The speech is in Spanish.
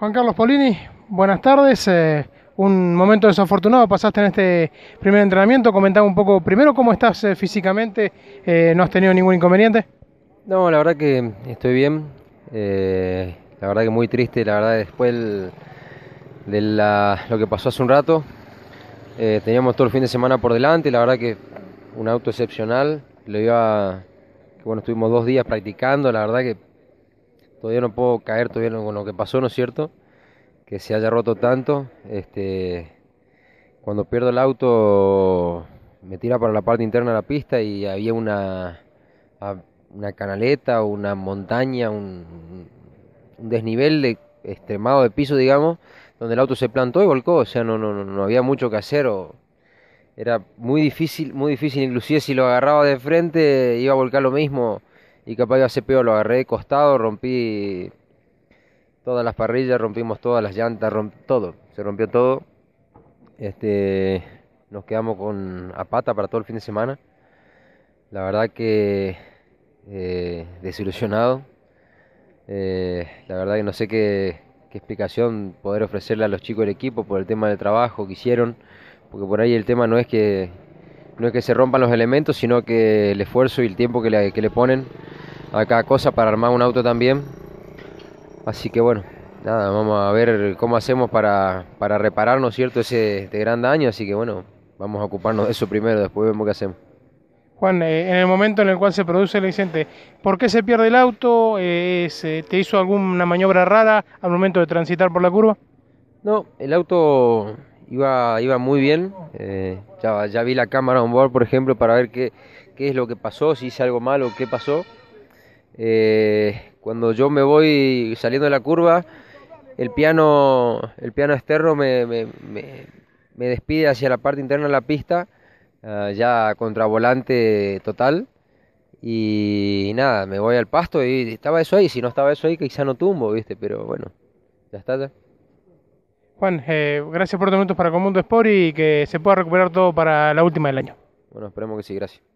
Juan Carlos Polini, buenas tardes. Eh, un momento desafortunado pasaste en este primer entrenamiento. Comentaba un poco, primero, cómo estás eh, físicamente. Eh, ¿No has tenido ningún inconveniente? No, la verdad que estoy bien. la verdad que muy triste, la verdad, después de lo que pasó hace un rato. teníamos todo el fin de semana por delante la verdad que un auto excepcional. Lo iba, bueno, estuvimos dos días practicando, la verdad que todavía no puedo caer todavía con lo que pasó, ¿no es cierto? Que se haya roto tanto. Este, cuando pierdo el auto me tira para la parte interna de la pista y había una, una canaleta, una montaña, un, desnivel de, extremado de piso, digamos, donde el auto se plantó y volcó, o sea, no, no, no había mucho que hacer. O, era muy difícil, muy difícil, inclusive si lo agarraba de frente iba a volcar lo mismo y capaz yo hace peor, lo agarré de costado, rompí todas las parrillas, rompimos todas las llantas, romp todo, se rompió todo. Este, nos quedamos con a pata para todo el fin de semana. La verdad que eh, desilusionado. Eh, la verdad que no sé qué, explicación poder ofrecerle a los chicos del equipo por el tema del trabajo que hicieron, porque por ahí el tema no es que no es que se rompan los elementos, sino que el esfuerzo y el tiempo que le, que le ponen acá cosas para armar un auto también. Así que bueno, nada, vamos a ver cómo hacemos para, para cierto?, ese este gran daño. Así que bueno, vamos a ocuparnos de eso primero, después vemos qué hacemos. Juan, eh, en el momento en el cual se produce el incidente, ¿por qué se pierde el auto? Eh, eh, ¿Te hizo alguna maniobra rara al momento de transitar por la curva? No, el auto iba, iba muy bien. ya, vi la cámara on board, por ejemplo, para ver qué, qué es lo que pasó, si hice algo malo, qué pasó. Eh, cuando yo me voy saliendo de la curva, el piano, el piano externo me, me, me, me despide hacia la parte interna de la pista, ah, ya contra volante total. Y nada, me voy al pasto y estaba eso ahí. Si no estaba eso ahí, quizá no tumbo, ¿viste? Pero bueno, ya está ya. Juan, eh, gracias por tus minutos para Comundo Sport y que se pueda recuperar todo para la última del año. Bueno, esperemos que sí, gracias.